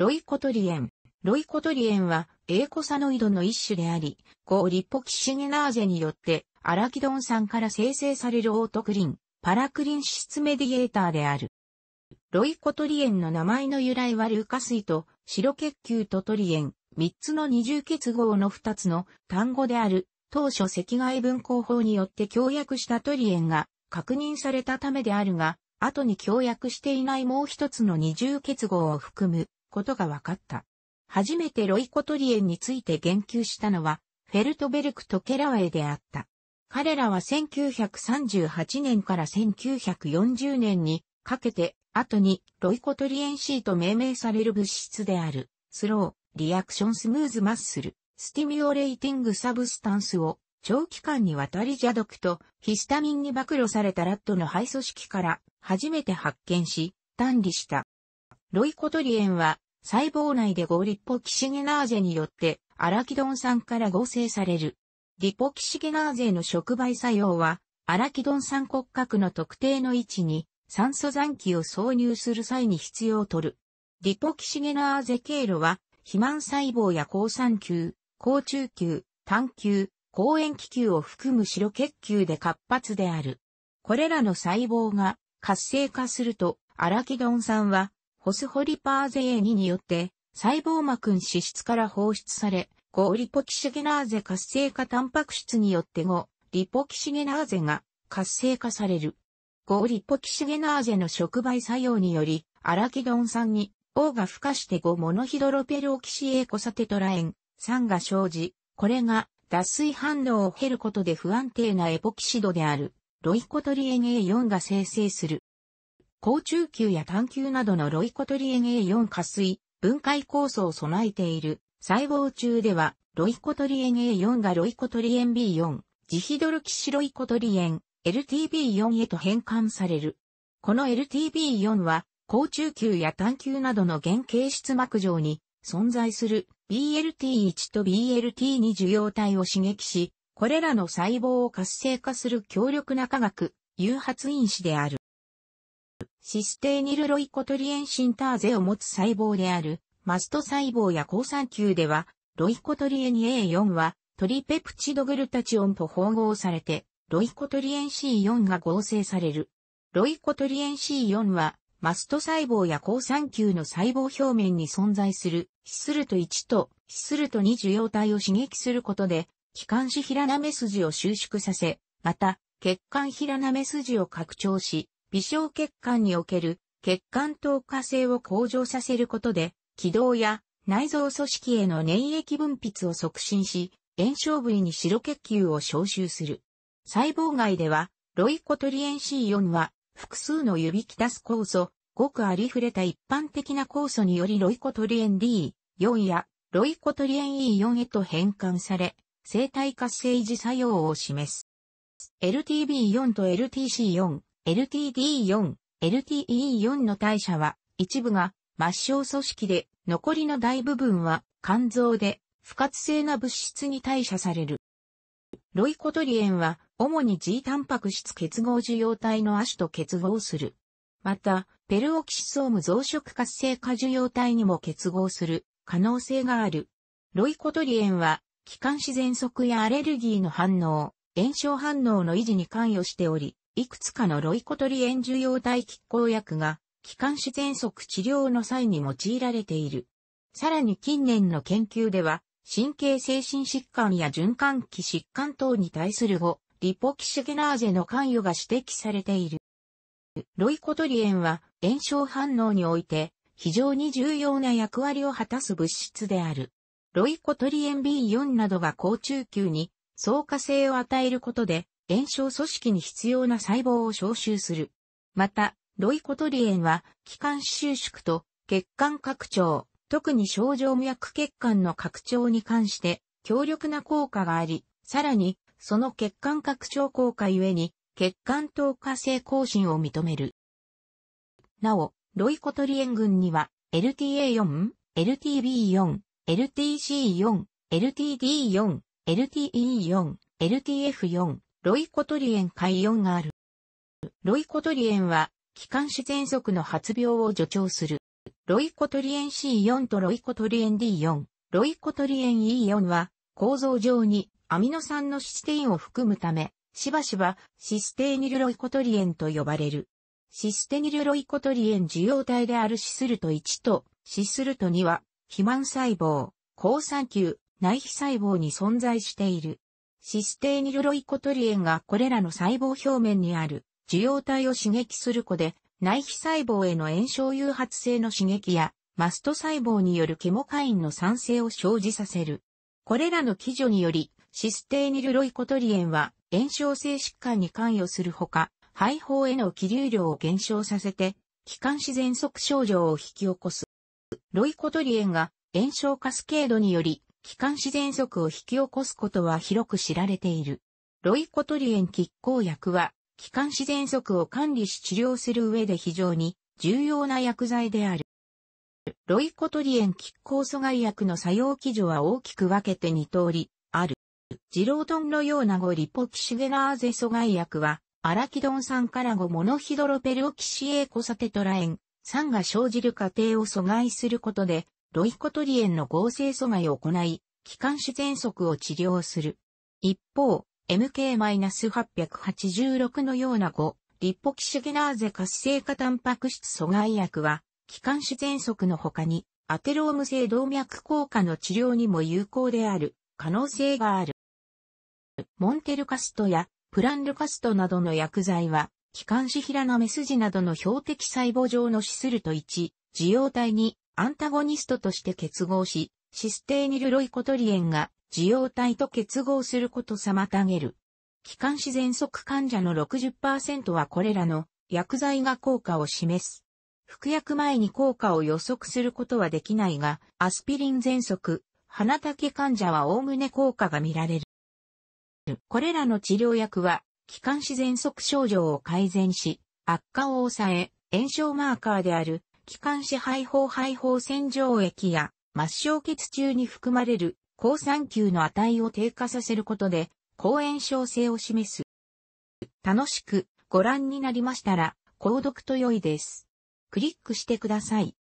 ロイコトリエン。ロイコトリエンは、エーコサノイドの一種であり、コーリッポキシゲナーゼによって、アラキドン酸から生成されるオートクリン、パラクリン脂質メディエーターである。ロイコトリエンの名前の由来は硫化水と白血球とトリエン、3つの二重結合の2つの単語である、当初赤外分光法によって協約したトリエンが確認されたためであるが、後に協約していないもう一つの二重結合を含むことが分かった。初めてロイ・コトリエンについて言及したのは、フェルトベルクとケラウェイであった。彼らは1938年から1940年にかけて、後にロイコトリエン C と命名される物質である、スロー、リアクションスムーズマッスル、スティミュレイティングサブスタンスを、長期間にわたり蛇毒とヒスタミンに暴露されたラットの肺組織から初めて発見し、管理した。ロイコトリエンは、細胞内で5リポキシゲナーゼによって、アラキドン酸から合成される。リポキシゲナーゼの触媒作用は、アラキドン酸骨格の特定の位置に酸素残機を挿入する際に必要とる。リポキシゲナーゼ経路は、肥満細胞や抗酸球、抗中球、単球、抗塩気球を含む白血球で活発である。これらの細胞が活性化すると、アラキドン酸はホスホリパーゼ A2 によって、細胞膜に脂質から放出され、5リポキシゲナーゼ活性化タンパク質によって5リポキシゲナーゼが活性化される。5リポキシゲナーゼの触媒作用により、アラキドン酸に O が付加して5モノヒドロペルオキシエーコサテトラエン酸が生じ、これが脱水反応を経ることで不安定なエポキシドであるロイコトリエン A4 が生成する。高中級や単級などのロイコトリエン A4 加水、分解酵素を備えている細胞中では、ロイコトリエン A4 がロイコトリエン B4、ジヒドルキシロイコトリエン、LTB4 へと変換される。この LTB4 は、高中級や単級などの原型質膜上に存在する BLT1 と BLT2 受容体を刺激し、これらの細胞を活性化する強力な化学、誘発因子である。システーニルロイコトリエンシンターゼを持つ細胞である、マスト細胞や抗酸球では、ロイコトリエン A4 は、トリペプチドグルタチオンと縫合されて、ロイコトリエン C4 が合成される。ロイコトリエン C4 は、マスト細胞や抗酸球の細胞表面に存在する、ヒスルト1とヒスルト2受容体を刺激することで、気管支平なめ筋を収縮させ、また、血管平なめ筋を拡張し、微小血管における血管透過性を向上させることで、気道や内臓組織への粘液分泌を促進し、炎症部位に白血球を消臭する。細胞外では、ロイコトリエン C4 は、複数の指き出す酵素、ごくありふれた一般的な酵素によりロイコトリエン D4 やロイコトリエン E4 へと変換され、生体活性維持作用を示す。LTB4 と LTC4、LTD4、LTE4 の代謝は、一部が末梢組織で、残りの大部分は肝臓で不活性な物質に代謝される。ロイコトリエンは、主に G タンパク質結合受容体の亜種と結合する。また、ペルオキシソーム増殖活性化受容体にも結合する可能性がある。ロイコトリエンは、気管支喘息やアレルギーの反応、炎症反応の維持に関与しており、いくつかのロイコトリエン受容体拮抗薬が、気管支喘息治療の際に用いられている。さらに近年の研究では、神経精神疾患や循環器疾患等に対する後、リポキシゲナーゼの関与が指摘されている。ロイコトリエンは炎症反応において非常に重要な役割を果たす物質である。ロイコトリエン B4 などが好中球に相加性を与えることで炎症組織に必要な細胞を消臭する。また、ロイコトリエンは、気管収縮と血管拡張、特に症状脈血管の拡張に関して強力な効果があり、さらに、その血管拡張効果ゆえに、血管透過性更新を認める。なお、ロイコトリエン群には、LTA4、LTB4、LTC4、LTD4、LTE4、LTF4、ロイコトリエン海4がある。ロイコトリエンは、気管支喘息の発病を助長する。ロイコトリエン C4 とロイコトリエン D4、ロイコトリエン E4 は、構造上にアミノ酸のシステインを含むため、しばしばシステニルロイコトリエンと呼ばれる。システニルロイコトリエン受容体であるシスルト1とシスルト2は、肥満細胞、抗酸球、内皮細胞に存在している。システーニルロイコトリエンがこれらの細胞表面にある受容体を刺激する子で、内皮細胞への炎症誘発性の刺激や、マスト細胞によるケモカインの酸性を生じさせる。これらの基準により、システーニルロイコトリエンは炎症性疾患に関与するほか、肺胞への気流量を減少させて、気管支喘息症状を引き起こす。ロイコトリエンが炎症カスケードにより気管支喘息を引き起こすことは広く知られている。ロイコトリエン拮抗薬は、気管支喘息を管理し治療する上で非常に重要な薬剤である。ロイコトリエン拮抗阻害薬の作用基準は大きく分けて2通りある。ジロードンのようなゴリポキシゲナーゼ阻害薬は、アラキドン酸からゴモノヒドロペルオキシエーコサテトラエン酸が生じる過程を阻害することで、ロイコトリエンの合成阻害を行い、気管支喘息を治療する。一方、MK-886 のような5、リポキシゲナーゼ活性化タンパク質阻害薬は、気管支喘息の他に、アテローム性動脈硬化の治療にも有効である可能性がある。モンテルカストやプランルカストなどの薬剤は、気管支平メ目筋などの標的細胞上のシスルト1、受容体2、アンタゴニストとして結合し、システーニルロイコトリエンが受容体と結合すること妨げる。気管支喘息患者の60%はこれらの薬剤が効果を示す。服薬前に効果を予測することはできないが、アスピリン喘息、鼻竹患者は概ね効果が見られる。これらの治療薬は、気管支喘息症状を改善し、悪化を抑え、炎症マーカーである気管支肺胞肺胞洗浄液や末梢血中に含まれる抗酸球の値を低下させることで、抗炎症性を示す。楽しくご覧になりましたら、購読と良いです。クリックしてください。